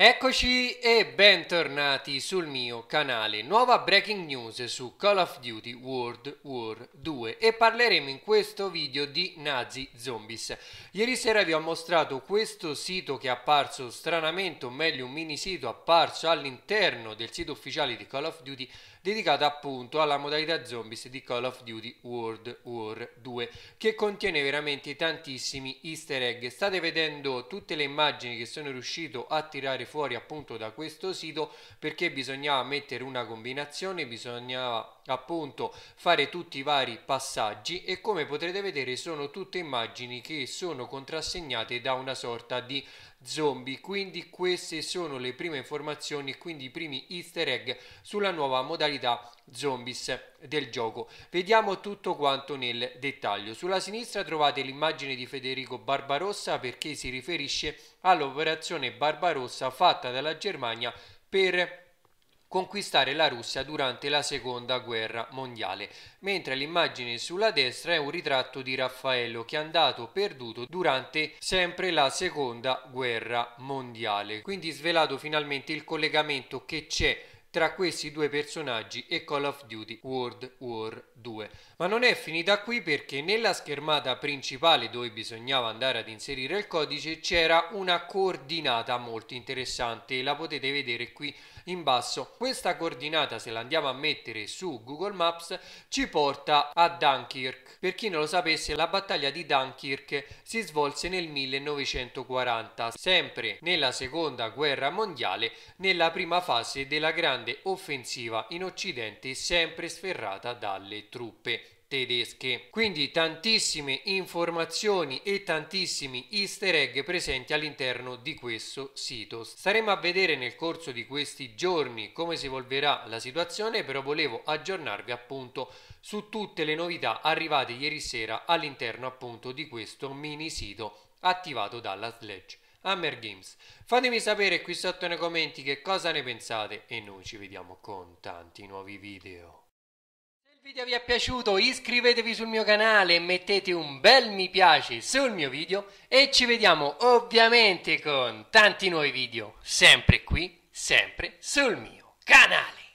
Eccoci e bentornati sul mio canale. Nuova breaking news su Call of Duty World War 2 e parleremo in questo video di Nazi Zombies. Ieri sera vi ho mostrato questo sito che è apparso stranamente, o meglio un mini sito apparso all'interno del sito ufficiale di Call of Duty dedicato appunto alla modalità zombies di Call of Duty World War 2 che contiene veramente tantissimi easter egg. State vedendo tutte le immagini che sono riuscito a tirare fuori appunto da questo sito perché bisognava mettere una combinazione, bisognava appunto fare tutti i vari passaggi e come potrete vedere sono tutte immagini che sono contrassegnate da una sorta di zombie quindi queste sono le prime informazioni quindi i primi easter egg sulla nuova modalità zombies del gioco vediamo tutto quanto nel dettaglio sulla sinistra trovate l'immagine di Federico Barbarossa perché si riferisce all'operazione Barbarossa fatta dalla Germania per conquistare la Russia durante la seconda guerra mondiale, mentre l'immagine sulla destra è un ritratto di Raffaello che è andato perduto durante sempre la seconda guerra mondiale. Quindi svelato finalmente il collegamento che c'è tra questi due personaggi e Call of Duty World War 2. Ma non è finita qui perché nella schermata principale dove bisognava andare ad inserire il codice c'era una coordinata molto interessante la potete vedere qui in basso. Questa coordinata se la andiamo a mettere su Google Maps ci porta a Dunkirk. Per chi non lo sapesse la battaglia di Dunkirk si svolse nel 1940 sempre nella seconda guerra mondiale nella prima fase della grande grande offensiva in Occidente sempre sferrata dalle truppe tedesche. Quindi tantissime informazioni e tantissimi easter egg presenti all'interno di questo sito. Staremo a vedere nel corso di questi giorni come si evolverà la situazione, però volevo aggiornarvi appunto su tutte le novità arrivate ieri sera all'interno appunto di questo mini sito attivato dalla Sledge. Hammer Games. Fatemi sapere qui sotto nei commenti che cosa ne pensate e noi ci vediamo con tanti nuovi video. Se il video vi è piaciuto iscrivetevi sul mio canale e mettete un bel mi piace sul mio video e ci vediamo ovviamente con tanti nuovi video sempre qui, sempre sul mio canale.